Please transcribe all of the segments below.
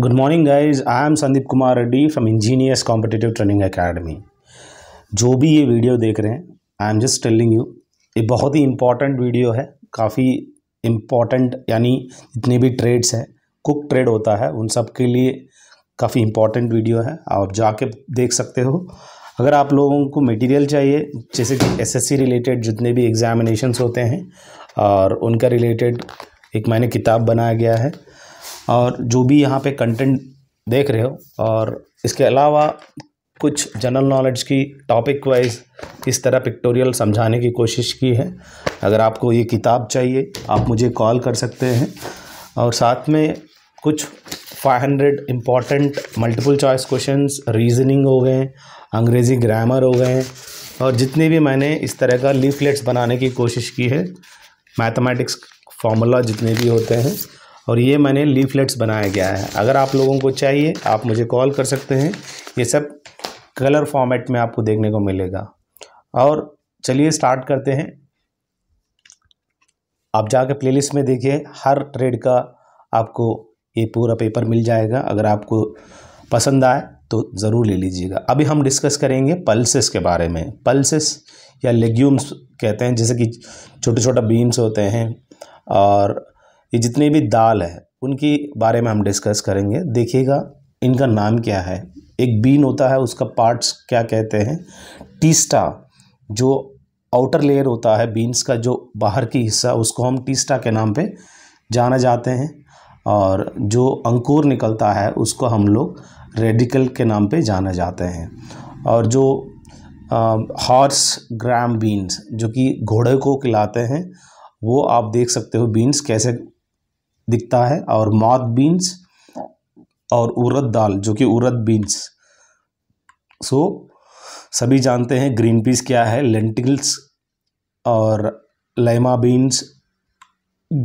Good morning guys. I am Sandeep Kumar Reddy from engineers Competitive training academy जो भी ये video देख रहे हैं I am just telling you ये बहुत ही इम्पॉर्टेंट वीडियो है काफ़ी इम्पॉर्टेंट यानी जितने भी ट्रेड्स हैं कुक ट्रेड होता है उन सब के लिए काफ़ी इम्पॉर्टेंट वीडियो है आप जाके देख सकते हो अगर आप लोगों को मटीरियल चाहिए जैसे कि एस एस सी रिलेटेड जितने भी एग्जामिनेशंस होते हैं और उनका रिलेटेड एक मैंने किताब बनाया गया है और जो भी यहाँ पे कंटेंट देख रहे हो और इसके अलावा कुछ जनरल नॉलेज की टॉपिक वाइज इस तरह पिक्टोरियल समझाने की कोशिश की है अगर आपको ये किताब चाहिए आप मुझे कॉल कर सकते हैं और साथ में कुछ 500 important multiple choice question reasoning हो गए अंग्रेज़ी ग्रामर हो गए और जितने भी मैंने इस तरह का लीफलेट्स बनाने की कोशिश की है मैथमेटिक्स फार्मूला जितने भी होते हैं और ये मैंने लीफलेट्स बनाया गया है अगर आप लोगों को चाहिए आप मुझे कॉल कर सकते हैं ये सब कलर फॉर्मेट में आपको देखने को मिलेगा और चलिए स्टार्ट करते हैं आप जाकर प्लेलिस्ट में देखिए हर ट्रेड का आपको ये पूरा पेपर मिल जाएगा अगर आपको पसंद आए तो ज़रूर ले लीजिएगा अभी हम डिस्कस करेंगे पल्सेस के बारे में पल्सेस या लेग्यूम्स कहते हैं जैसे कि छोटे छोटे बीन्स होते हैं और ये जितने भी दाल है उनकी बारे में हम डिस्कस करेंगे देखिएगा इनका नाम क्या है एक बीन होता है उसका पार्ट्स क्या कहते हैं टीस्टा जो आउटर लेयर होता है बीन्स का जो बाहर की हिस्सा उसको हम टीस्टा के नाम पे जाना जाते हैं और जो अंकुर निकलता है उसको हम लोग रेडिकल के नाम पे जाना जाते हैं और जो हॉर्स ग्राम बीन्स जो कि घोड़े को खिलाते हैं वो आप देख सकते हो बीन्स कैसे दिखता है और मौत बीन्स और उरद दाल जो कि उरद बीन्स सो सभी जानते हैं ग्रीन पीस क्या है लेंटिल्स और लैमा बीन्स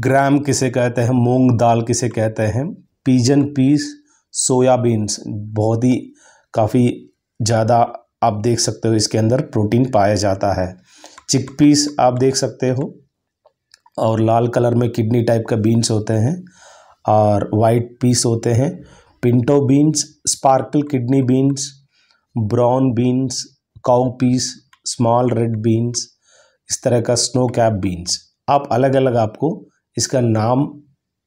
ग्राम किसे कहते हैं मूंग दाल किसे कहते हैं पीजन पीस सोया बीन्स बहुत ही काफ़ी ज़्यादा आप देख सकते हो इसके अंदर प्रोटीन पाया जाता है चिक पीस आप देख सकते हो और लाल कलर में किडनी टाइप का बीन्स होते हैं और वाइट पीस होते हैं pinto beans sparkle kidney beans brown beans cow peas small red beans इस तरह का स्नो कैप बीन्स आप अलग अलग आपको इसका नाम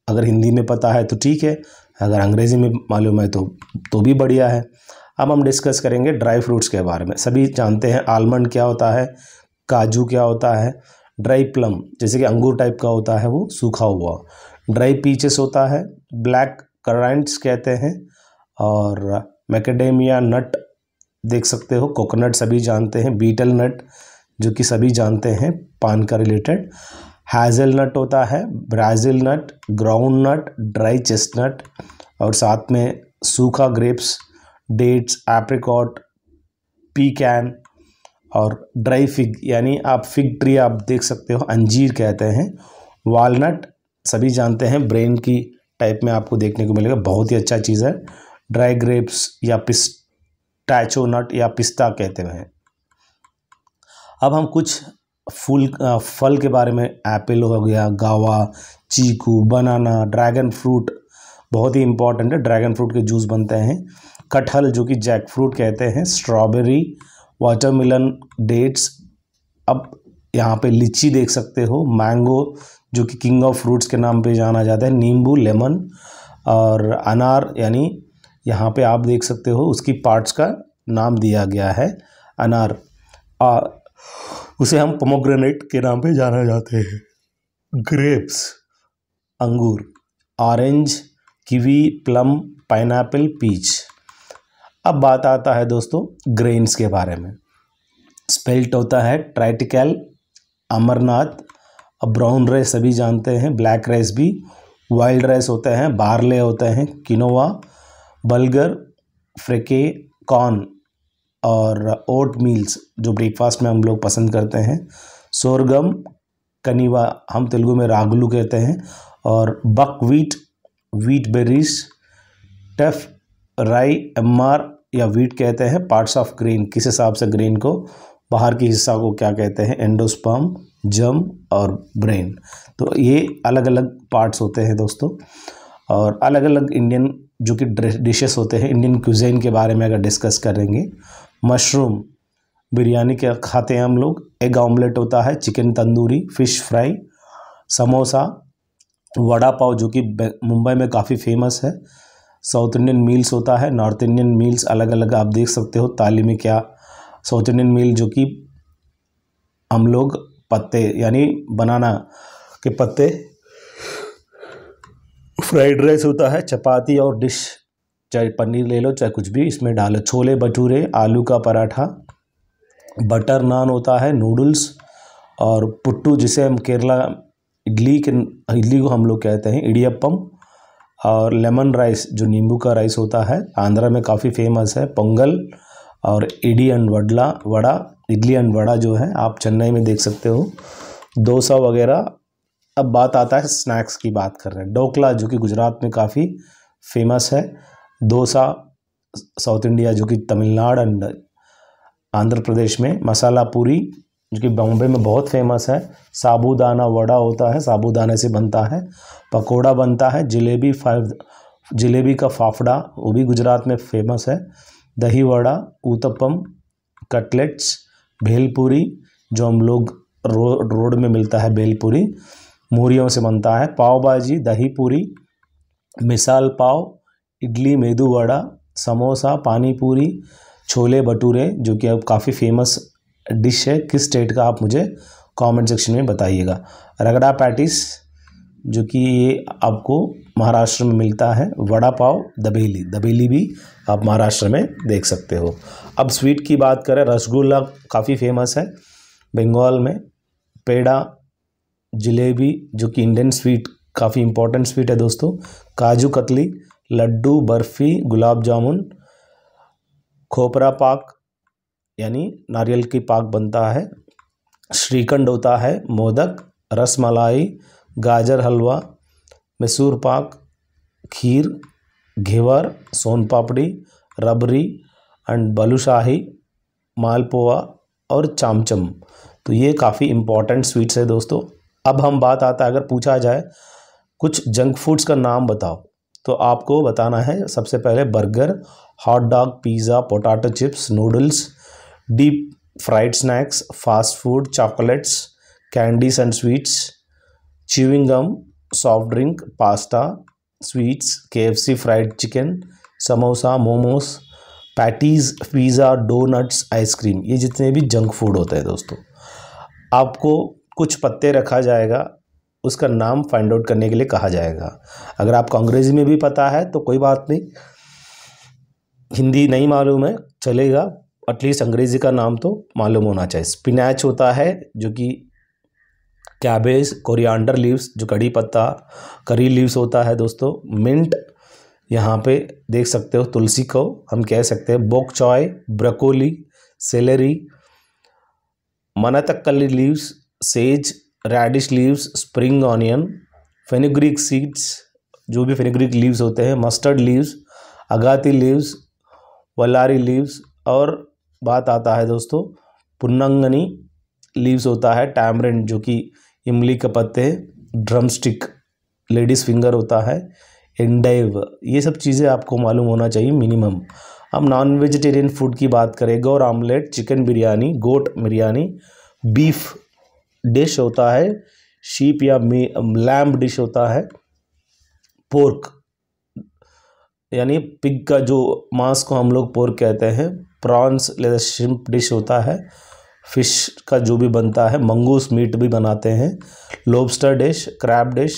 अगर हिंदी में पता है तो ठीक है अगर अंग्रेज़ी में मालूम है तो तो भी बढ़िया है अब हम डिस्कस करेंगे ड्राई फ्रूट्स के बारे में सभी जानते हैं आलमंड क्या होता है काजू क्या होता है ड्राई प्लम जैसे कि अंगूर टाइप का होता है वो सूखा हुआ ड्राई पीचेस होता है ब्लैक करंट्स कहते हैं और मैकेडेमिया नट देख सकते हो कोकोनट सभी जानते हैं बीटल नट जो कि सभी जानते हैं पान का रिलेटेड हैजल नट होता है Brazil nut groundnut dry chestnut और साथ में सूखा grapes dates apricot pecan और ड्राई फिग यानी आप फिग ट्री आप देख सकते हो अंजीर कहते हैं वालनट सभी जानते हैं ब्रेन की टाइप में आपको देखने को मिलेगा बहुत ही अच्छा चीज़ है ड्राई ग्रेप्स या पिस्टाचो नट या पिस्ता कहते हैं अब हम कुछ फूल फल के बारे में एप्पल हो गया गावा चीकू बनाना ड्रैगन फ्रूट बहुत ही इंपॉर्टेंट है ड्रैगन फ्रूट के जूस बनते हैं कटहल जो कि जैक फ्रूट कहते हैं स्ट्रॉबेरी वाटरमेलन डेट्स अब यहाँ पे लीची देख सकते हो मैंगो जो कि किंग ऑफ फ्रूट्स के नाम पे जाना जाता है नींबू लेमन और अनार यानी यहाँ पे आप देख सकते हो उसकी पार्ट्स का नाम दिया गया है अनार आ, उसे हम पोमोग्रेनेट के नाम पे जाना जाते हैं ग्रेप्स अंगूर orange kiwi plum pineapple peach अब बात आता है दोस्तों ग्रेन्स के बारे में स्पेल्ट होता है ट्राइटिकल अमरनाथ अब ब्राउन राइस सभी जानते हैं ब्लैक राइस भी वाइल्ड राइस होते हैं बारले होते हैं किनोवा बल्गर फ्रेके कॉर्न और ओट मील्स जो ब्रेकफास्ट में हम लोग पसंद करते हैं सोरगम कनीवा हम तेलुगु में रागलू कहते हैं और buckwheat berries teff rye emmer या वीट कहते हैं पार्ट्स ऑफ ग्रीन किस हिसाब से ग्रीन को बाहर की हिस्सा को क्या कहते हैं एंडोस्पर्म जम और ब्रेन तो ये अलग अलग पार्ट्स होते हैं दोस्तों और अलग अलग इंडियन जो कि डिशेस होते हैं इंडियन क्यूजेन के बारे में अगर डिस्कस करेंगे मशरूम बिरयानी के खाते हैं हम लोग एग ऑमलेट होता है chicken tandoori fish fry samosa vada pav जो कि मुंबई में काफ़ी फेमस है साउथ इंडियन मील्स होता है नॉर्थ इंडियन मील्स अलग अलग आप देख सकते हो ताली में क्या साउथ इंडियन मील जो कि हम लोग पत्ते यानी बनाना के पत्ते फ्राइड राइस होता है चपाती और डिश चाहे पनीर ले लो चाहे कुछ भी इसमें डालो छोले भटूरे आलू का पराठा बटर नान होता है नूडल्स और पुट्टू जिसे हम केरला इडली के इडली को हम लोग कहते हैं इडियप्पम और लेमन राइस जो नींबू का राइस होता है आंध्रा में काफ़ी फेमस है पोंगल और इडी एंड वडला वड़ा इडली एंड वड़ा जो है आप चेन्नई में देख सकते हो डोसा वगैरह अब बात आता है स्नैक्स की बात कर रहे हैं डोकला जो कि गुजरात में काफ़ी फेमस है डोसा साउथ इंडिया जो कि तमिलनाडु एंड आंध्र प्रदेश में मसाला पूरी जो कि बॉम्बे में बहुत फेमस है साबूदाना वड़ा होता है साबूदाने से बनता है पकोड़ा बनता है जलेबी फाइव जलेबी का फाफड़ा वो भी गुजरात में फेमस है दही वड़ा ऊतपम कटलेट्स भेलपूरी जो हम लोग रो, रोड में मिलता है भेलपूरी मूरियों से बनता है पाव भाजी दही पूरी मिसाल पाव इडली मेदू वड़ा समोसा पानी पूरी छोले भटूरे जो कि अब काफ़ी फेमस डिश है किस स्टेट का आप मुझे कमेंट सेक्शन में बताइएगा रगड़ा पैटिस जो कि ये आपको महाराष्ट्र में मिलता है वड़ा पाव दबेली दबेली भी आप महाराष्ट्र में देख सकते हो अब स्वीट की बात करें रसगुल्ला काफ़ी फेमस है बंगाल में पेड़ा जलेबी जो कि इंडियन स्वीट काफ़ी इंपॉर्टेंट स्वीट है दोस्तों काजू कतली लड्डू बर्फ़ी गुलाब जामुन खोपरा पाक यानी नारियल की पाक बनता है श्रीखंड होता है मोदक रसमलाई गाजर हलवा मैसूर पाक खीर घेवर सोन पापड़ी रबरी एंड बलूशाही मालपुआ और चामचम तो ये काफ़ी इम्पॉर्टेंट स्वीट्स है दोस्तों अब हम बात आता है अगर पूछा जाए कुछ जंक फूड्स का नाम बताओ तो आपको बताना है सबसे पहले burger hot dog pizza potato chips noodles deep fried snacks, fast food, chocolates, candies and sweets, soft drink pasta sweets K F C fried chicken samosa momos patties pizza donuts ice cream ये जितने भी जंक फूड होते हैं दोस्तों आपको कुछ पत्ते रखा जाएगा उसका नाम फाइंड आउट करने के लिए कहा जाएगा अगर आपको अंग्रेज़ी में भी पता है तो कोई बात नहीं हिंदी नहीं मालूम है चलेगा एटलीस्ट अंग्रेज़ी का नाम तो मालूम होना चाहिए स्पिनैच होता है जो कि कैबेज कोरिएंडर लीव्स जो कड़ी पत्ता करी लीव्स होता है दोस्तों मिंट यहाँ पे देख सकते हो तुलसी को हम कह सकते हैं bok choy broccoli celery manathakkali leaves sage radish leaves spring onion fenugreek seeds जो भी फेनिग्रिक लीव्स होते हैं mustard leaves agathi leaves vallarai leaves और बात आता है दोस्तों पुन्नंगनी लीव्स होता है टैमरेंट जो कि इमली के पत्ते ड्रम स्टिक लेडीज़ फिंगर होता है एंडेव ये सब चीज़ें आपको मालूम होना चाहिए मिनिमम अब नॉन वेजिटेरियन फूड की बात करें गौर omelette chicken biryani goat biryani beef dish होता है शीप या लैम्ब डिश होता है पोर्क यानी पिग का जो मांस को हम लोग पोर्क कहते हैं प्रॉन्स लेदर श्रिम्प डिश होता है फिश का जो भी बनता है मंगूस मीट भी बनाते हैं lobster dish crab dish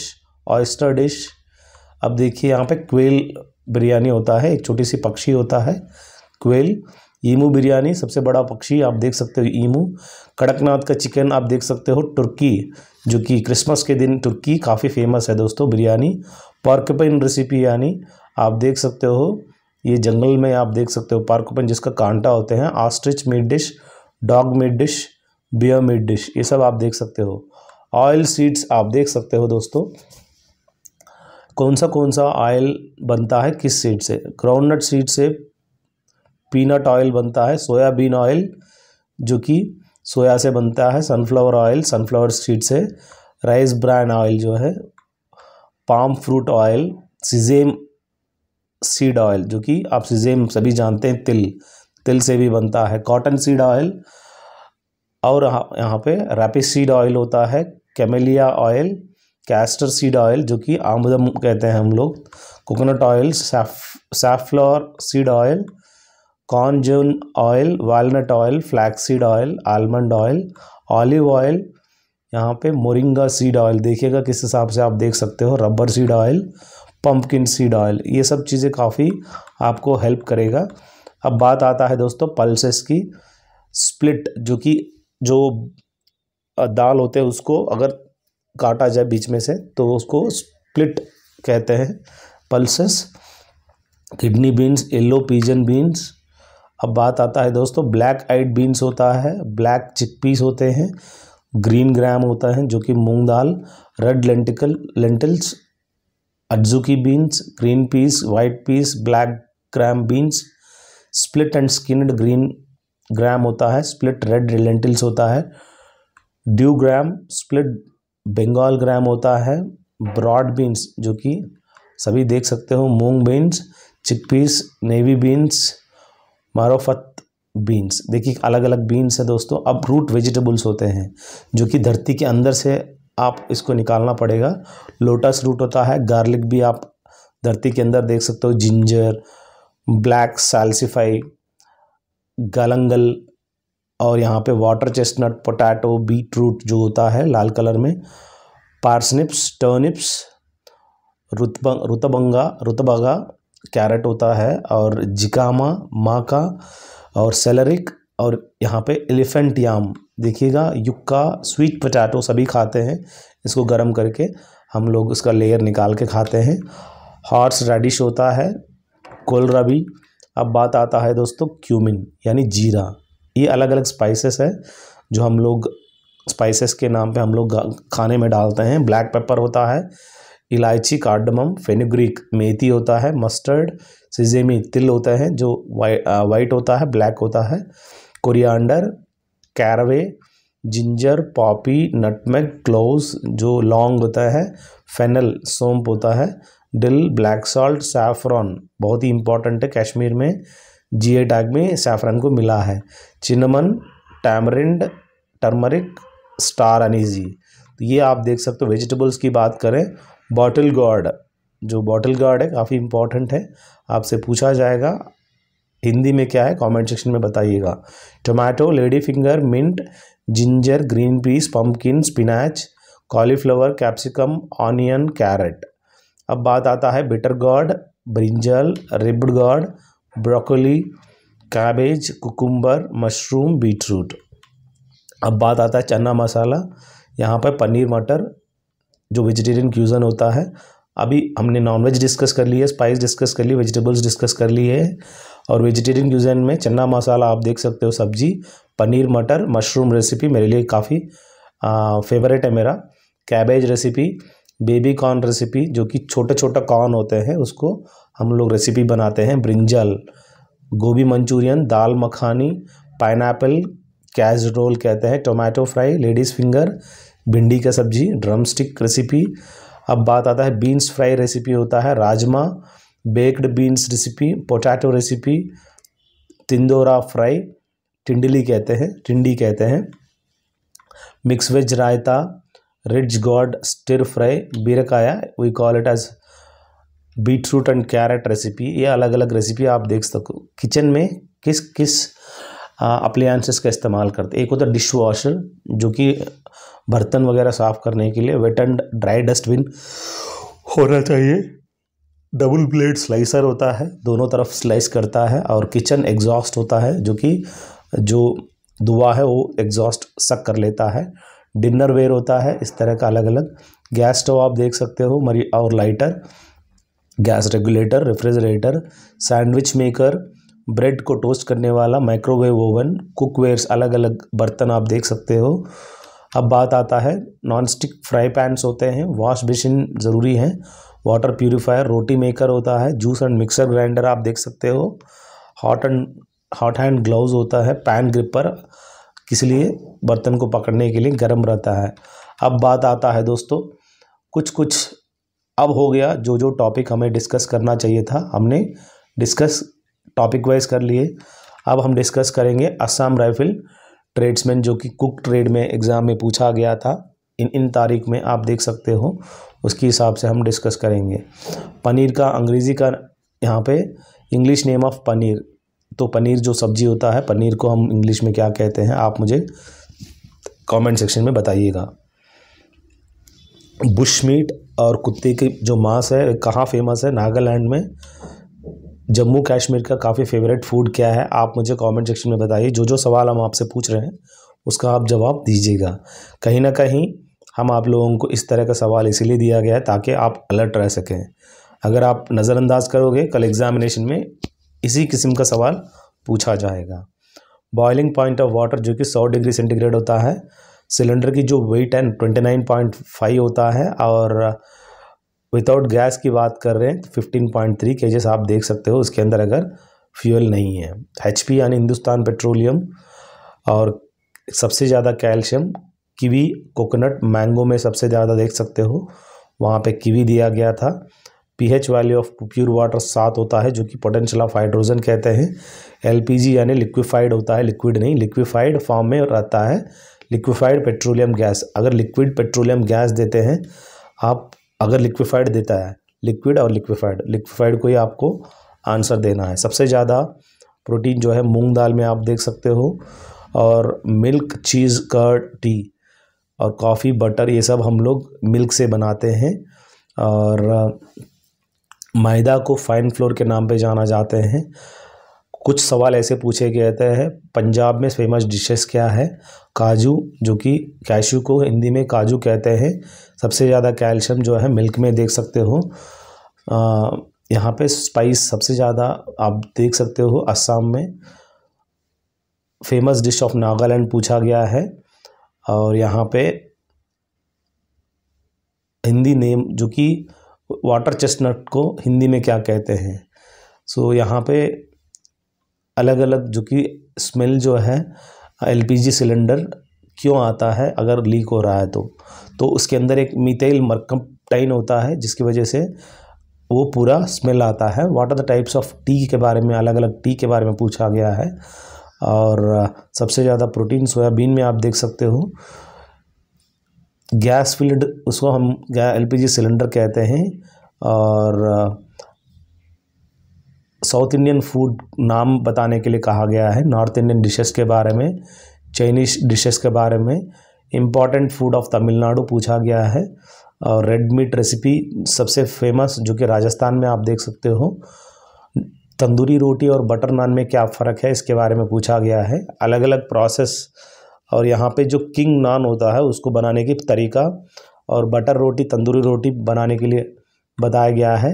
oyster dish अब देखिए यहाँ पे क्वेल बिरयानी होता है एक छोटी सी पक्षी होता है क्वेल ईमू बिरयानी सबसे बड़ा पक्षी आप देख सकते हो ईमू कड़कनाथ का चिकन आप देख सकते हो तुर्की जो कि क्रिसमस के दिन तुर्की काफ़ी फेमस है दोस्तों बिरयानी पॉर्कपिन रेसिपी यानी आप देख सकते हो ये जंगल में आप देख सकते हो पार्कोपन जिसका कांटा होते हैं ostrich meat dish dog meat dish bear meat dish ये सब आप देख सकते हो ऑयल सीड्स आप देख सकते हो दोस्तों कौन सा कौन सा ऑयल बनता है किस सीड से ग्राउंडनट सीड से पीनट ऑयल बनता है सोयाबीन ऑयल जो कि सोया से बनता है सनफ्लावर ऑयल सनफ्लावर सीड से राइस ब्रांड ऑयल जो है palm fruit oil sesame seed oil जो कि आप सीजेम सभी जानते हैं तिल तिल से भी बनता है कॉटन सीड ऑयल और यहाँ पे रैपिड सीड ऑयल होता है camellia oil castor seed oil जो कि आमदम कहते हैं हम लोग coconut oil safflower seed oil कॉर्नजन oil walnut oil flax seed oil almond oil olive oil यहाँ पे मोरिंगा सीड ऑयल देखिएगा किस हिसाब से आप देख सकते हो rubber seed oil pumpkin seed oil ये सब चीज़ें काफ़ी आपको हेल्प करेगा अब बात आता है दोस्तों पल्सेस की स्प्लिट जो कि जो दाल होते हैं उसको अगर काटा जाए बीच में से तो उसको स्प्लिट कहते हैं pulses kidney beans yellow pigeon beans अब बात आता है दोस्तों ब्लैक आइड बीन्स होता है ब्लैक चिकपीस होते हैं ग्रीन ग्राम होता है जो कि मूंग दाल red lentil lentils adzuki beans green peas white peas black gram beans split and skinned green gram होता है स्प्लिट रेड लेंटिल्स होता है dew gram split Bengal gram होता है ब्रॉड बीन्स जो कि सभी देख सकते हो मूंग beans chickpeas navy beans मारोफत बीन्स देखिए अलग अलग बीन्स है दोस्तों अब रूट वेजिटेबल्स होते हैं जो कि धरती के अंदर से आप इसको निकालना पड़ेगा लोटस रूट होता है गार्लिक भी आप धरती के अंदर देख सकते हो जिंजर ब्लैक सैल्सिफाई गलंगल और यहाँ पे water chestnut potato beetroot जो होता है लाल कलर में पार्सनिप्स टर्निप्स रुतबंग रुतबंगा रुतबगा कैरेट होता है और जिकामा माका और सेलरिक और यहाँ पे एलिफेंट याम देखिएगा युक्का स्वीट पटाटो सभी खाते हैं इसको गर्म करके हम लोग उसका लेयर निकाल के खाते हैं हॉर्स रेडिश होता है कोलरा भी अब बात आता है दोस्तों क्यूमिन यानी जीरा ये अलग अलग स्पाइसेस है जो हम लोग स्पाइसेस के नाम पे हम लोग खाने में डालते हैं ब्लैक पेपर होता है इलायची कार्डमम फेनुग्रीक मेथी होता है मस्टर्ड सिजेमी तिल होता है जो वाइट होता है ब्लैक होता है coriander caraway ginger poppy nutmeg clove जो लॉन्ग होता है फेनल सोम्प होता है डिल ब्लैक सॉल्ट सैफरॉन बहुत ही इंपॉर्टेंट है कश्मीर में ए टैग में सैफ्रॉन को मिला है cinnamon tamarind turmeric star anise तो ये आप देख सकते हो वेजिटेबल्स की बात करें बॉटल गार्ड जो बॉटल गार्ड है काफ़ी इंपॉर्टेंट है आपसे पूछा जाएगा हिंदी में क्या है कमेंट सेक्शन में बताइएगा tomato lady finger mint ginger green peas pumpkin spinach cauliflower capsicum onion carrot अब बात आता है bitter gourd brinjal ribbed gourd broccoli cabbage cucumber mushroom beetroot अब बात आता है चना मसाला यहाँ पर पनीर मटर जो वेजिटेरियन क्यूज़न होता है अभी हमने नॉनवेज डिस्कस कर ली है स्पाइस डिस्कस कर ली वेजिटेबल्स डिस्कस कर ली है और वेजिटेरियन क्यूजन में चना मसाला आप देख सकते हो सब्जी पनीर मटर मशरूम रेसिपी मेरे लिए काफ़ी फेवरेट है मेरा cabbage recipe baby corn recipe जो कि छोटे छोटे कॉर्न होते हैं उसको हम लोग रेसिपी बनाते हैं ब्रिंजल गोभी मंचूरियन दाल मखानी पाइन कैज रोल कहते हैं टोमेटो फ्राई लेडीज़ फिंगर भिंडी का सब्जी ड्रम स्टिक रेसिपी अब बात आता है बीन्स फ्राई रेसिपी होता है राजमा baked beans recipe potato recipe तिंदोरा फ्राई टिंडली कहते हैं टिंडी कहते हैं मिक्स वेज रायता रिज गॉड स्टिर फ्राई बीरकाया we call it as beetroot and carrot recipe ये अलग अलग रेसिपी आप देख सको किचन में किस किस अप्लायंसेस का इस्तेमाल करते एक होता है डिश वॉशर जो कि बर्तन वगैरह साफ़ करने के लिए वेट एंड ड्राई डस्टबिन होना चाहिए डबल ब्लेड स्लाइसर होता है दोनों तरफ स्लाइस करता है और किचन एग्जॉस्ट होता है जो कि जो दुआ है वो एग्जॉस्ट सक कर लेता है डिनर वेयर होता है इस तरह का अलग अलग गैस स्टोव आप देख सकते हो मरी और lighter gas regulator refrigerator sandwich maker bread को टोस्ट करने वाला माइक्रोवेव ओवन कुकवेयर्स अलग अलग बर्तन आप देख सकते हो अब बात आता है नॉन स्टिक फ्राई पैंस होते हैं वॉश बेसिन ज़रूरी है वाटर प्योरीफायर रोटी मेकर होता है जूस एंड मिक्सर ग्राइंडर आप देख सकते हो hot and hot hand gloves होता है पैन ग्रिपर किस लिए बर्तन को पकड़ने के लिए गर्म रहता है अब बात आता है दोस्तों कुछ कुछ अब हो गया जो जो टॉपिक हमें डिस्कस करना चाहिए था हमने डिस्कस टॉपिक वाइज कर लिए अब हम डिस्कस करेंगे असम राइफल ट्रेड्समैन जो कि कुक ट्रेड में एग्ज़ाम में पूछा गया था इन इन तारीख में आप देख सकते हो उसके हिसाब से हम डिस्कस करेंगे पनीर का अंग्रेज़ी का यहाँ पे इंग्लिश नेम ऑफ़ पनीर तो पनीर जो सब्ज़ी होता है पनीर को हम इंग्लिश में क्या कहते हैं आप मुझे कमेंट सेक्शन में बताइएगा बुश मीट और कुत्ते की जो मांस है कहाँ फेमस है नागालैंड में जम्मू कश्मीर का काफ़ी फेवरेट फूड क्या है आप मुझे कमेंट सेक्शन में बताइए जो जो सवाल हम आपसे पूछ रहे हैं उसका आप जवाब दीजिएगा कहीं ना कहीं हम आप लोगों को इस तरह का सवाल इसीलिए दिया गया है ताकि आप अलर्ट रह सकें अगर आप नज़रअंदाज करोगे कल एग्ज़ामिनेशन में इसी किस्म का सवाल पूछा जाएगा बॉयलिंग पॉइंट ऑफ वाटर जो कि सौ डिग्री सेंटीग्रेड होता है सिलेंडर की जो वेट है ट्वेंटी नाइन पॉइंट फाइव होता है और विदाउट गैस की बात कर रहे हैं फिफ्टीन पॉइंट थ्री केजेस आप देख सकते हो उसके अंदर अगर फ्यूल नहीं है एच पी यानी हिंदुस्तान पेट्रोलियम और सबसे ज़्यादा कैल्शियम कीवी कोकोनट मैंगो में सबसे ज़्यादा देख सकते हो वहाँ पे कीवी दिया गया था P H value of pure water सात होता है जो कि पोटेंशियल ऑफ हाइड्रोजन कहते हैं एलपीजी यानी लिक्विफाइड होता है लिक्विड नहीं लिक्विफाइड फॉर्म में रहता है लिक्विफाइड पेट्रोलियम गैस अगर लिक्विड पेट्रोलियम गैस देते हैं आप अगर लिक्विफाइड देता है लिक्विड और लिक्विफाइड लिक्विफाइड को ही आपको आंसर देना है सबसे ज़्यादा प्रोटीन जो है मूंग दाल में आप देख सकते हो और मिल्क चीज़ कर्ड टी और कॉफ़ी बटर ये सब हम लोग मिल्क से बनाते हैं और मैदा को फाइन फ्लोर के नाम पे जाना जाते हैं कुछ सवाल ऐसे पूछे गए थे हैं पंजाब में फेमस डिशेस क्या है काजू जो कि कैशू को हिंदी में काजू कहते हैं सबसे ज़्यादा कैल्शियम जो है मिल्क में देख सकते हो यहाँ पे स्पाइस सबसे ज़्यादा आप देख सकते हो असम में फेमस डिश ऑफ नागालैंड पूछा गया है और यहाँ पे हिंदी नेम जो कि वाटर चेस्टनट को हिंदी में क्या कहते हैं सो so, यहाँ पे अलग अलग जो कि स्मेल जो है एलपीजी सिलेंडर क्यों आता है अगर लीक हो रहा है तो तो उसके अंदर एक मिथेल मर्कमटाइन होता है जिसकी वजह से वो पूरा स्मेल आता है what are the types of tea के बारे में अलग अलग टी के बारे में पूछा गया है और सबसे ज़्यादा प्रोटीन सोयाबीन में आप देख सकते हो गैस फील्ड उसको हम एलपीजी सिलेंडर कहते हैं और साउथ इंडियन फूड नाम बताने के लिए कहा गया है नॉर्थ इंडियन डिशेस के बारे में चाइनीज डिशेस के बारे में इम्पॉर्टेंट फूड ऑफ तमिलनाडु पूछा गया है और रेड मीट रेसिपी सबसे फेमस जो कि राजस्थान में आप देख सकते हो तंदूरी रोटी और बटर नान में क्या फ़र्क है इसके बारे में पूछा गया है अलग अलग प्रोसेस और यहाँ पे जो किंग नान होता है उसको बनाने की तरीका और बटर रोटी तंदूरी रोटी बनाने के लिए बताया गया है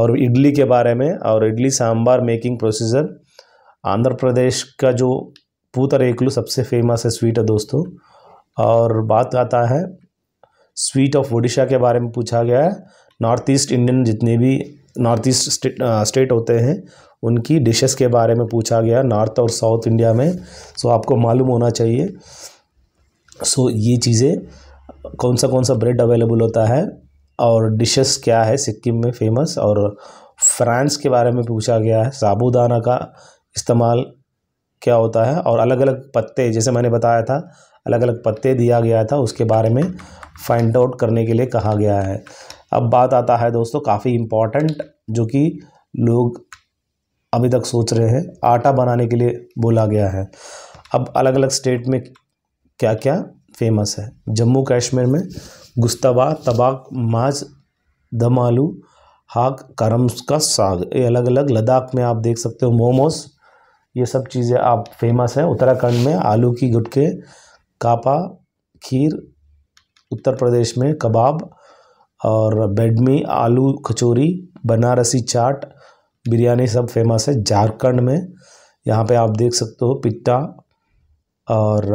और इडली के बारे में और इडली सांबार मेकिंग प्रोसीजर आंध्र प्रदेश का जो पूतर एकलू सबसे फेमस है स्वीट है दोस्तों और बात आता है स्वीट ऑफ ओडिशा के बारे में पूछा गया है नॉर्थ ईस्ट इंडियन जितने भी नॉर्थ ईस्ट स्टेट होते हैं उनकी डिशेस के बारे में पूछा गया नॉर्थ और साउथ इंडिया में सो आपको मालूम होना चाहिए सो ये चीज़ें कौन सा कौन सा ब्रेड अवेलेबल होता है और डिशेस क्या है सिक्किम में फेमस और फ्रांस के बारे में पूछा गया है साबूदाना का इस्तेमाल क्या होता है और अलग अलग पत्ते जैसे मैंने बताया था अलग अलग पत्ते दिया गया था उसके बारे में फाइंड आउट करने के लिए कहा गया है अब बात आता है दोस्तों काफ़ी इम्पॉर्टेंट जो कि लोग अभी तक सोच रहे हैं आटा बनाने के लिए बोला गया है अब अलग अलग स्टेट में क्या क्या फेमस है जम्मू कश्मीर में गुस्तवा तबाक माज दम आलू हाक करम्स का साग ये अलग अलग लद्दाख में आप देख सकते हो मोमोज ये सब चीज़ें आप फेमस हैं उत्तराखंड में आलू की गुटके कापा खीर उत्तर प्रदेश में कबाब और बेडमी आलू कचौरी बनारसी चाट बिरयानी सब फेमस है झारखंड में यहाँ पे आप देख सकते हो पिट्टा और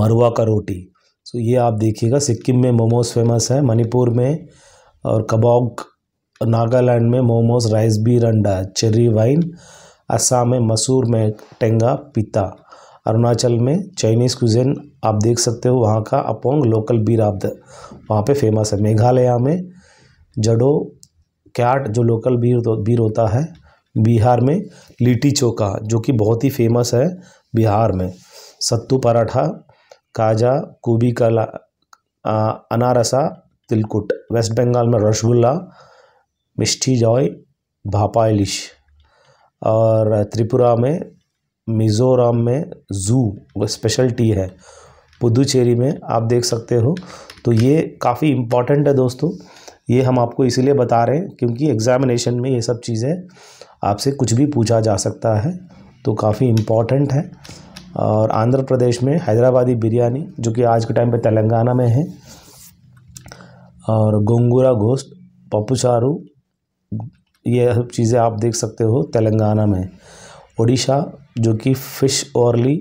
मरुआ का रोटी सो तो ये आप देखिएगा सिक्किम में मोमोज फेमस है मणिपुर में और कबाब नागालैंड में मोमोज राइस बीर अंडा चेरी वाइन असम में मसूर में टेंगा पिता अरुणाचल में चाइनीज़ क्विजन आप देख सकते हो वहाँ का अपोंग लोकल बीर आप वहाँ पे फेमस है मेघालय में जडो कैट जो लोकल बीर बीर होता है बिहार में लिट्टी चोखा जो कि बहुत ही फेमस है बिहार में सत्तू पराठा काजा कोबी कला अनारसा तिलकुट वेस्ट बंगाल में रसगुल्ला मिष्ठी जॉय भापा इलिश और त्रिपुरा में मिज़ोरम में ज़ू स्पेशलिटी है पुदुचेरी में आप देख सकते हो तो ये काफ़ी इम्पॉर्टेंट है दोस्तों ये हम आपको इसीलिए बता रहे हैं क्योंकि एग्ज़ामिनेशन में ये सब चीज़ें आपसे कुछ भी पूछा जा सकता है तो काफ़ी इम्पॉर्टेंट है और आंध्र प्रदेश में हैदराबादी बिरयानी जो कि आज के टाइम पे तेलंगाना में है और गोंगूरा गोश्त पप्पू चारू ये सब चीज़ें आप देख सकते हो तेलंगाना में उड़ीसा जो कि फ़िश औरली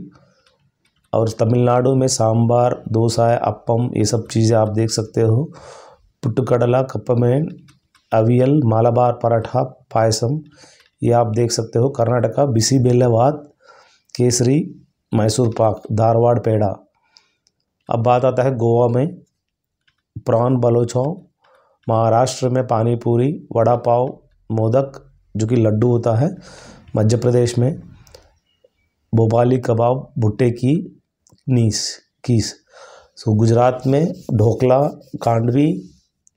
और तमिलनाडु में सांबार दोसा अप्पम ये सब चीज़ें आप देख सकते हो पुटकड़ला कप्पमेन अवियल मालाबार पराठा पायसम ये आप देख सकते हो कर्नाटका बिसी बेलवाद केसरी मैसूर पाक धारवाड़ पेड़ा अब बात आता है गोवा में प्रॉन बलोचौ महाराष्ट्र में पानीपुरी वड़ा पाव मोदक जो कि लड्डू होता है मध्य प्रदेश में भोपाली कबाब भुट्टे की नीस कीस सो गुजरात में ढोकला कांडवी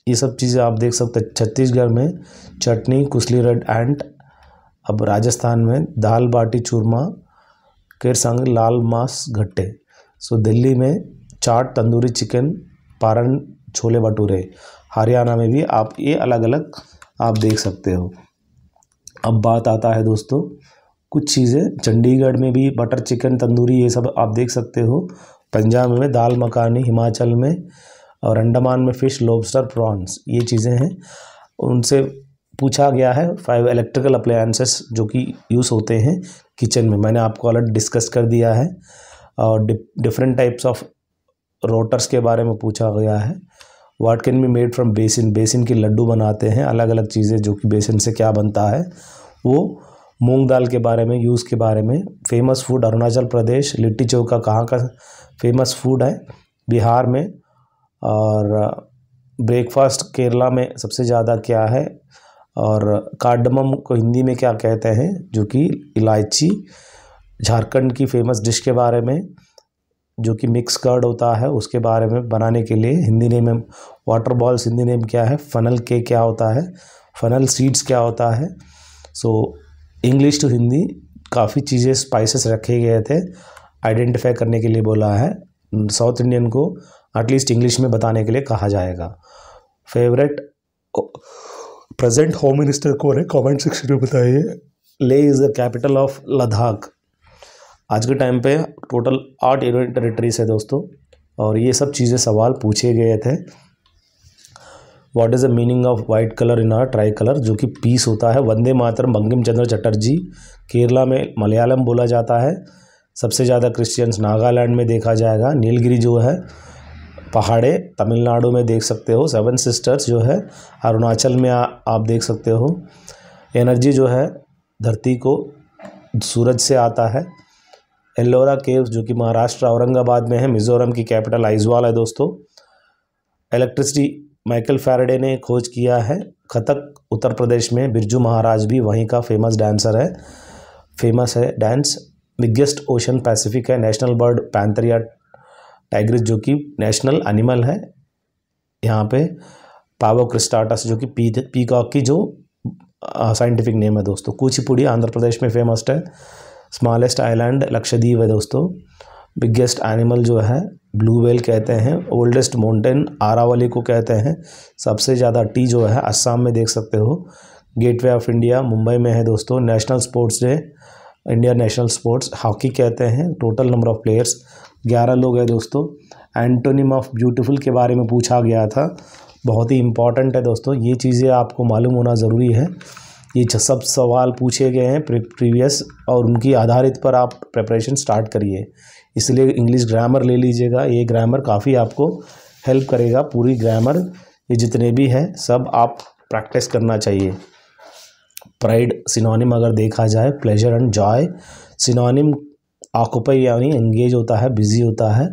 ये सब चीज़ें आप देख सकते हैं छत्तीसगढ़ में चटनी कुसली रेड एंट अब राजस्थान में दाल बाटी चूरमा के संग लाल मांस घट्टे सो दिल्ली में चाट तंदूरी चिकन पारन छोले भटूरे हरियाणा में भी आप ये अलग अलग आप देख सकते हो अब बात आता है दोस्तों कुछ चीज़ें चंडीगढ़ में भी बटर चिकन तंदूरी ये सब आप देख सकते हो पंजाब में दाल मखानी हिमाचल में और अंडमान में फ़िश लोबस्टर प्रॉन्स ये चीज़ें हैं उनसे पूछा गया है फाइव इलेक्ट्रिकल अप्लायंसेस जो कि यूज़ होते हैं किचन में मैंने आपको ऑलरेडी डिस्कस कर दिया है और डिफरेंट टाइप्स ऑफ रोटर्स के बारे में पूछा गया है what can be made from besan बेसिन के लड्डू बनाते हैं अलग अलग चीज़ें जो कि बेसन से क्या बनता है वो मूंग दाल के बारे में यूज़ के बारे में फेमस फूड अरुणाचल प्रदेश लिट्टी चौका कहाँ का फेमस फूड है बिहार में और ब्रेकफास्ट केरला में सबसे ज़्यादा क्या है और कार्डमम को हिंदी में क्या कहते हैं जो कि इलायची झारखंड की फेमस डिश के बारे में जो कि मिक्स कर्ड होता है उसके बारे में बनाने के लिए हिंदी नेम में वाटर बॉल्स हिंदी नेम क्या है फनल के क्या होता है फनल सीड्स क्या होता है सो इंग्लिश टू हिंदी काफ़ी चीज़ें स्पाइसेस रखे गए थे आइडेंटिफाई करने के लिए बोला है साउथ इंडियन को एटलीस्ट इंग्लिश में बताने के लिए कहा जाएगा फेवरेट प्रेजेंट होम मिनिस्टर कौन है कमेंट सेक्शन में बताइए Leh is the capital of Ladakh आज के टाइम पे टोटल आठ यूनियन टेरिटरीज है दोस्तों और ये सब चीज़ें सवाल पूछे गए थे what is the meaning of white colour in our tricolour जो कि पीस होता है वंदे मातरम बंगिम चंद्र चटर्जी केरला में मलयालम बोला जाता है सबसे ज़्यादा क्रिश्चियंस नागालैंड में देखा जाएगा नीलगिरी जो है पहाड़े तमिलनाडु में देख सकते हो सेवन सिस्टर्स जो है अरुणाचल में आ, आप देख सकते हो एनर्जी जो है धरती को सूरज से आता है एल्लोरा केव्स जो कि महाराष्ट्र औरंगाबाद में है मिज़ोरम की कैपिटल आइजवाल है दोस्तों इलेक्ट्रिसिटी माइकल फैरडे ने खोज किया है खतक उत्तर प्रदेश में बिरजू महाराज भी वहीं का फेमस डांसर है फेमस है डांस बिगेस्ट ओशन पैसिफिक है नेशनल बर्ड पैंथरिया टाइग्रिस जो कि नेशनल एनिमल है यहाँ पे पावो क्रिस्टाटस जो कि पी पीकॉक की जो साइंटिफिक uh, नेम है दोस्तों कुचिपुड़ी आंध्र प्रदेश में फेमस है स्मॉलेस्ट आइलैंड लक्षद्वीप है दोस्तों बिगेस्ट एनिमल जो है ब्लू वेल कहते हैं ओल्डेस्ट माउंटेन आरावली को कहते हैं सबसे ज़्यादा टी जो है असम में देख सकते हो गेटवे ऑफ इंडिया मुंबई में है दोस्तों national sports day India national sports hockey कहते हैं टोटल नंबर ऑफ प्लेयर्स ग्यारह लोग हैं दोस्तों एंटोनिम ऑफ ब्यूटिफुल के बारे में पूछा गया था बहुत ही इंपॉर्टेंट है दोस्तों ये चीज़ें आपको मालूम होना ज़रूरी है ये सब सवाल पूछे गए हैं प्रीवियस और उनकी आधारित पर आप प्रिपरेशन स्टार्ट करिए इसलिए इंग्लिश ग्रामर ले लीजिएगा ये ग्रामर काफ़ी आपको हेल्प करेगा पूरी ग्रामर ये जितने भी हैं सब आप प्रैक्टिस करना चाहिए प्राइड सिनोनिम अगर देखा जाए pleasure and joy synonym occupy यानी एंगेज होता है बिजी होता है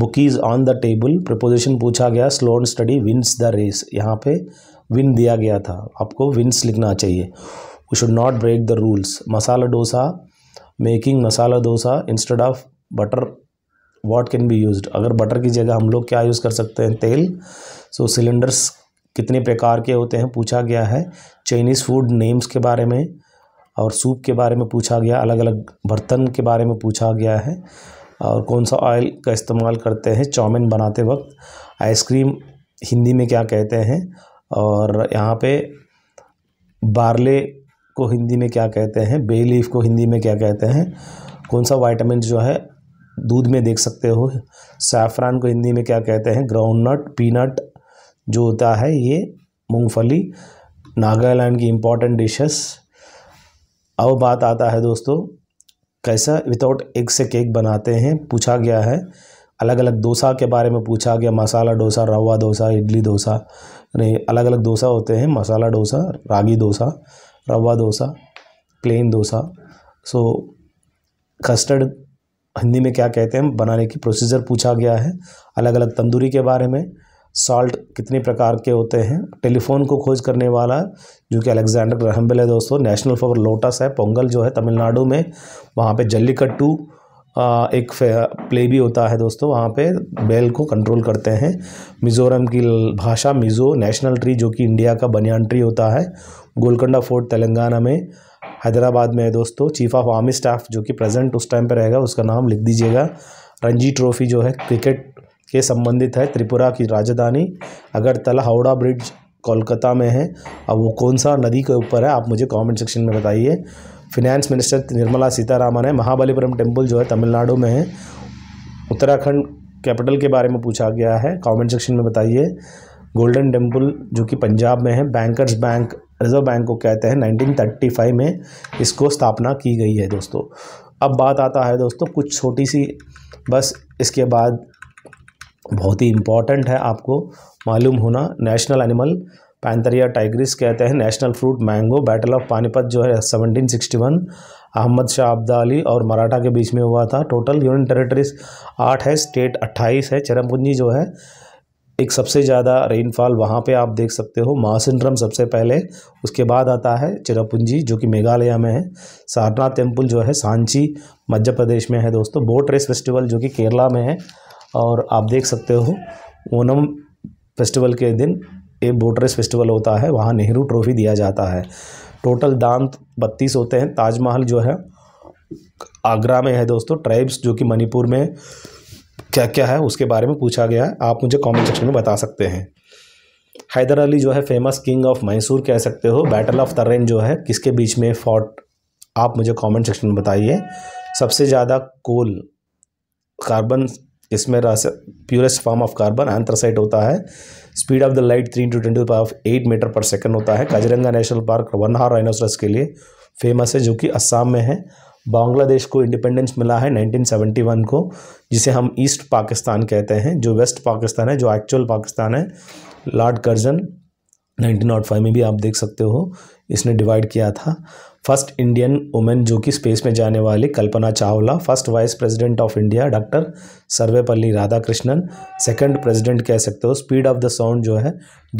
books is on the table preposition पूछा गया slow and steady wins the race यहाँ पे विन दिया गया था आपको विन्स लिखना चाहिए we should not break the rules masala dosa making masala dosa instead of butter what can be use अगर बटर की जगह हम लोग क्या यूज़ कर सकते हैं तेल सो so, सिलेंडर्स कितने प्रकार के होते हैं पूछा गया है चाइनीज़ फूड नेम्स के बारे में और सूप के बारे में पूछा गया अलग अलग बर्तन के बारे में पूछा गया है और कौन सा ऑयल का इस्तेमाल करते हैं चाउमिन बनाते वक्त आइसक्रीम हिंदी में क्या कहते हैं और यहाँ पे बारले को हिंदी में क्या कहते हैं बे लीफ को हिंदी में क्या कहते हैं कौन सा वाइटामिन जो है दूध में देख सकते हो सैफरान को हिंदी में क्या कहते हैं ग्राउंड नट पीनट जो होता है ये मूंगफली नागालैंड की इम्पॉर्टेंट डिशेस अब बात आता है दोस्तों कैसा विदाउट एग से केक बनाते हैं पूछा गया है अलग अलग डोसा के बारे में पूछा गया मसाला डोसा रवा डोसा इडली डोसा यानी अलग अलग डोसा होते हैं मसाला dosa ragi dosa rava dosa plain dosa so custard Hindi में क्या कहते हैं बनाने की प्रोसीजर पूछा गया है अलग अलग तंदूरी के बारे में सॉल्ट कितने प्रकार के होते हैं टेलीफोन को खोज करने वाला जो कि अलेक्जेंडर ग्रहम्बेल है दोस्तों नेशनल फ्लावर लोटस है पोंगल जो है तमिलनाडु में वहाँ पे जल्लीकट्टू एक प्ले भी होता है दोस्तों वहाँ पे बैल को कंट्रोल करते हैं मिज़ोरम की भाषा मिज़ो नेशनल ट्री जो कि इंडिया का बनियान ट्री होता है गोलकंडा फोर्ट तेलंगाना में हैदराबाद में है दोस्तों चीफ ऑफ आर्मी स्टाफ जो कि प्रेजेंट उस टाइम पे रहेगा उसका नाम लिख दीजिएगा रणजी ट्रॉफी जो है क्रिकेट के संबंधित है त्रिपुरा की राजधानी अगरतला हावड़ा ब्रिज कोलकाता में है अब वो कौन सा नदी के ऊपर है आप मुझे कमेंट सेक्शन में बताइए फिनेंस मिनिस्टर निर्मला सीतारामन है महाबलीपुरम टेम्पल जो है तमिलनाडु में है उत्तराखंड कैपिटल के बारे में पूछा गया है कमेंट सेक्शन में बताइए गोल्डन टेम्पल जो कि पंजाब में है बैंकर्स बैंक रिजर्व बैंक को कहते हैं 1935 में इसको स्थापना की गई है दोस्तों अब बात आता है दोस्तों कुछ छोटी सी बस इसके बाद बहुत ही इम्पॉर्टेंट है आपको मालूम होना नेशनल एनिमल पैंतरिया टाइग्रिस कहते हैं national fruit mango battle of Panipat जो है 1761 अहमद शाह अब्दाली और मराठा के बीच में हुआ था टोटल यूनियन टेरेटरीज आठ है स्टेट अट्ठाईस है चरमपुंजी जो है एक सबसे ज़्यादा रेनफॉल वहाँ पे आप देख सकते हो महासिंड्रम सबसे पहले उसके बाद आता है चिरापुंजी जो कि मेघालय में है सारनाथ टेम्पल जो है सांची मध्य प्रदेश में है दोस्तों बोट रेस फेस्टिवल जो कि केरला में है और आप देख सकते हो ओनम फेस्टिवल के दिन ये बोट रेस फेस्टिवल होता है वहाँ नेहरू ट्रॉफी दिया जाता है टोटल दांत बत्तीस होते हैं ताजमहल जो है आगरा में है दोस्तों ट्राइब्स जो कि मणिपुर में क्या क्या है उसके बारे में पूछा गया है आप मुझे कमेंट सेक्शन में बता सकते हैं हैदर अली जो है फेमस किंग ऑफ मैसूर कह सकते हो बैटल ऑफ तरेन जो है किसके बीच में फॉट आप मुझे कमेंट सेक्शन में बताइए सबसे ज़्यादा कोल कार्बन इसमें purest form of carbon anthracite होता है speed of the light three into twenty power eight metre per second होता है Kaziranga national park one horn rhinoceros के लिए फेमस है जो कि असम में है बांग्लादेश को इंडिपेंडेंस मिला है 1971 को जिसे हम ईस्ट पाकिस्तान कहते हैं जो वेस्ट पाकिस्तान है जो एक्चुअल पाकिस्तान है लॉर्ड कर्जन 1905 में भी आप देख सकते हो इसने डिवाइड किया था फर्स्ट इंडियन वुमेन जो कि स्पेस में जाने वाली Kalpana Chawla first vice president of India doctor Sarvepalli Radhakrishnan second president कह सकते हो स्पीड ऑफ द साउंड जो है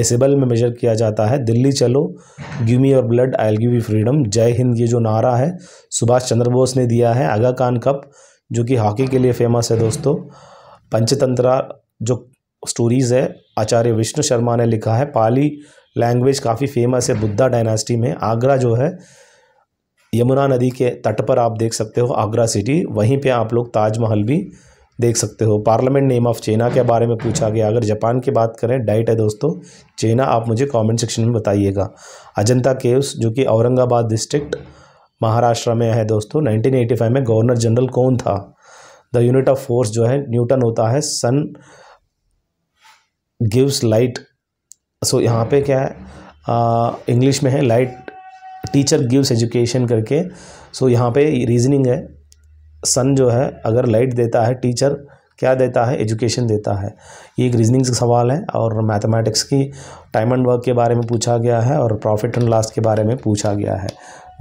डिसेबल में मेजर किया जाता है दिल्ली चलो give me blood I'll give you freedom Jai Hind ये जो नारा है सुभाष चंद्र बोस ने दिया है आगा खान कप जो कि हॉकी के लिए फेमस है दोस्तों पंचतंत्रा जो स्टोरीज़ है आचार्य विष्णु शर्मा ने लिखा है पाली लैंग्वेज काफ़ी फेमस है बुद्धा डायनास्टी में आगरा जो है यमुना नदी के तट पर आप देख सकते हो आगरा सिटी वहीं पे आप लोग ताजमहल भी देख सकते हो पार्लियामेंट नेम ऑफ चाइना के बारे में पूछा गया अगर जापान की बात करें डाइट है दोस्तों चाइना आप मुझे कमेंट सेक्शन में बताइएगा अजंता केव्स जो कि औरंगाबाद डिस्ट्रिक्ट महाराष्ट्र में है दोस्तों नाइनटीन में गवर्नर जनरल कौन था द यूनिट ऑफ फोर्स जो है न्यूटन होता है सन गिव्स लाइट सो यहाँ पर क्या है इंग्लिश में है लाइट टीचर गिव्स एजुकेशन करके सो so, यहाँ पे रीजनिंग है सन जो है अगर लाइट देता है टीचर क्या देता है एजुकेशन देता है ये एक रीजनिंग का सवाल है और मैथमेटिक्स की टाइम एंड वर्क के बारे में पूछा गया है और प्रॉफिट एंड लॉस के बारे में पूछा गया है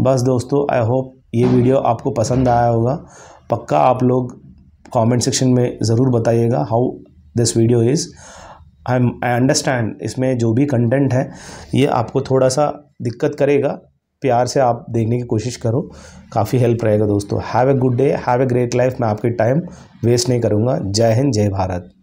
बस दोस्तों आई होप ये वीडियो आपको पसंद आया होगा पक्का आप लोग कमेंट सेक्शन में ज़रूर बताइएगा how this video is I I understand इसमें जो भी कंटेंट है ये आपको थोड़ा सा दिक्कत करेगा प्यार से आप देखने की कोशिश करो काफ़ी हेल्प रहेगा दोस्तों have a good day have a great life मैं आपके टाइम वेस्ट नहीं करूँगा जय हिंद जय भारत